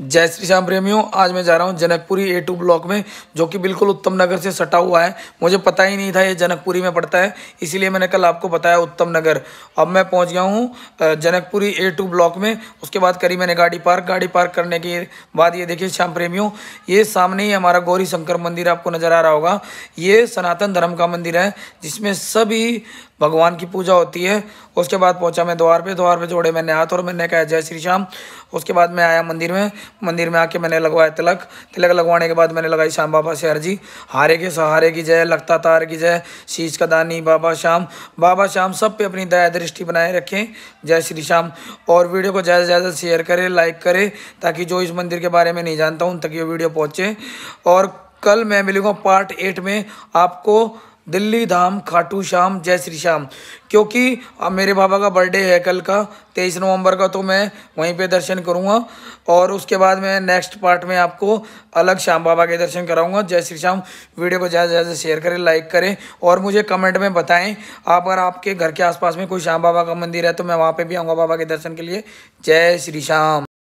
जय श्री श्याम प्रेमियों आज मैं जा रहा हूँ जनकपुरी ए टू ब्लॉक में जो कि बिल्कुल उत्तम नगर से सटा हुआ है मुझे पता ही नहीं था ये जनकपुरी में पड़ता है इसीलिए मैंने कल आपको बताया उत्तम नगर अब मैं पहुँच गया हूँ जनकपुरी ए टू ब्लॉक में उसके बाद करी मैंने गाड़ी पार्क गाड़ी पार्क करने के बाद ये देखिए श्याम प्रेमियों ये सामने ही हमारा गौरी शंकर मंदिर आपको नज़र आ रहा होगा ये सनातन धर्म का मंदिर है जिसमें सभी भगवान की पूजा होती है उसके बाद पहुँचा मैं द्वार पर द्वार पर जोड़े मैंने हाथ और मैंने कहा जय श्री श्याम उसके बाद मैं आया मंदिर में मंदिर में आके मैंने लगवाया तिलक तिलक लगवाने के बाद मैंने लगाई श्याम बाबा से जी हारे के सहारे की जय लगता तार की जय शीश का दानी बाबा श्याम बाबा श्याम सब पे अपनी दया दृष्टि बनाए रखें जय श्री श्याम और वीडियो को ज़्यादा से ज़्यादा शेयर करें लाइक करें ताकि जो इस मंदिर के बारे में नहीं जानता उन तक ये वीडियो पहुँचे और कल मैं मिलूँगा पार्ट एट में आपको दिल्ली धाम खाटू श्याम जय श्री श्याम क्योंकि अब मेरे बाबा का बर्थडे है कल का तेईस नवंबर का तो मैं वहीं पे दर्शन करूँगा और उसके बाद मैं नेक्स्ट पार्ट में आपको अलग श्याम बाबा के दर्शन कराऊँगा जय श्री श्याम वीडियो को ज़्यादा से ज़्यादा शेयर करें लाइक करें और मुझे कमेंट में बताएं आप अगर आपके घर के आसपास में कोई श्याम बाबा का मंदिर है तो मैं वहाँ पर भी आऊँगा बाबा के दर्शन के लिए जय श्री श्याम